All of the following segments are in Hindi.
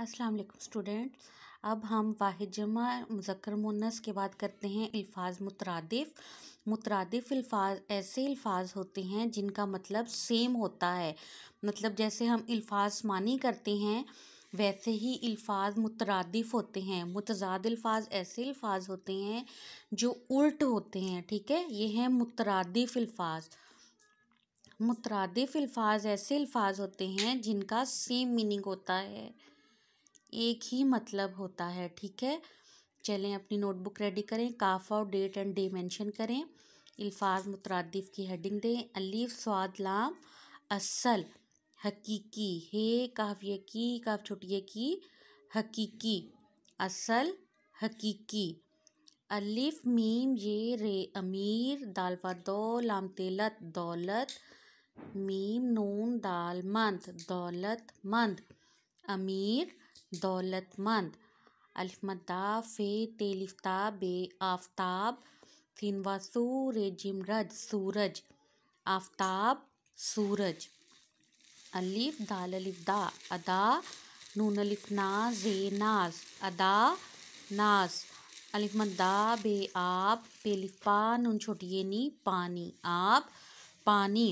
अस्सलाम वालेकुम स्टूडेंट अब हम वाहिद जमा मुजक्र मुनस के बात करते हैं अल्फाज मुतरदफ़ मुतरदफ़ अल्फाज ऐसे अल्फाज होते हैं जिनका मतलब सेम होता है मतलब जैसे हम अल्फाज मानी करते हैं वैसे ही अल्फाज मुतरदफ़ होते हैं मुतजाद अल्फाज ऐसे अल्फाज होते हैं जो उल्ट होते हैं ठीक है ये हैं मुतरदफ़ अल्फाज मुतरदफ़ अल्फाज ऐसे अल्फाज होते हैं जिनका सेम मीनिंग होता है एक ही मतलब होता है ठीक है चलें अपनी नोटबुक रेडी करें काफ out date and day mention करें अल्फाज मुतरदिफ़ की हेडिंग दें अलीफ स्वाद लाम असल हकीकी हे काफ यकी काफ छुटिए की हकीकी असल हकीकी अलिफ मीम ये रे अमीर दाल दो लाम तेलत दौलत मीम नून दाल मंद दौलत मंद अमीर दौलतमंद अलमदा फ़े तेलिफ्ता बे आफ्ताब सिन व सूर जिमरज सूरज आफ्ताब सूरज अलिफ दाल अलिफ अदा नून अलिफ ज़े ए नाज अदा नाज अलिफ बे आब पेलिफ नून छोटिए नी पानी आब पानी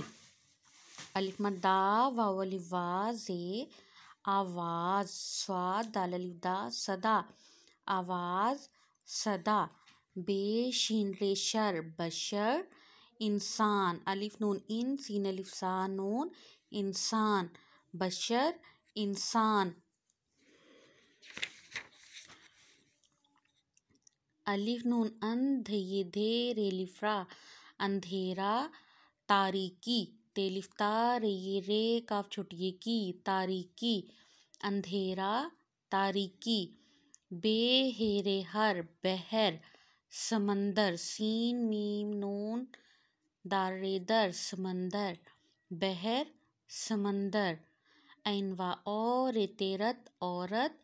अलिफ मदा वाव जे आवाज़ स्वाद दाललिदा सदा आवाज़ सदा बे शीन शर बशर इंसान अलिफ नून इन सीन अलिफ सा नून इंसान बशर इंसान अलिफ नून अंध ये धे रेलिफ्रा अंधेरा तारीकी काफ छुटिए की तारीकी अंधेरा तारिकी हर बहर समंदर सीन मीम नून दारेदर समंदर बहर समंदर एनवा और तेरत औरत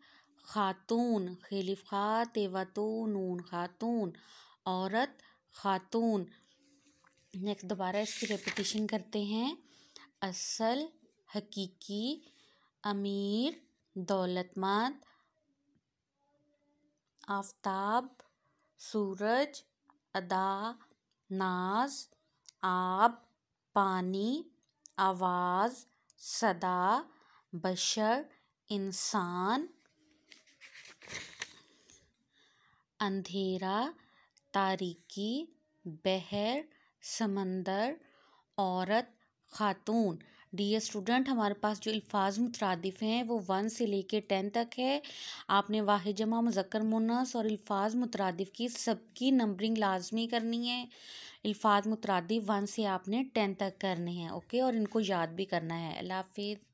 खातून खिलिफ़ा तेवतू तो नून खातून औरत खातून नेक्स्ट दोबारा इसकी रेपिटेशन करते हैं असल हकीकी अमीर दौलतमंद आफ्ताब सूरज अदा नाज आब पानी आवाज़ सदा बशर इंसान अंधेरा तारीकी बहर समंदर औरत खातून ए स्टूडेंट हमारे पास जो अल्फाज मुतरदफ़ हैं वो वन से लेके टेन तक है आपने वाहि जमा मुजक्र मुनस और अल्फाज मुतरदफ़ की सबकी नंबरिंग लाजमी करनी है अल्फाज मुतरदफ़ वन से आपने टेन तक करने हैं ओके और इनको याद भी करना है अल्लाह हाफिज़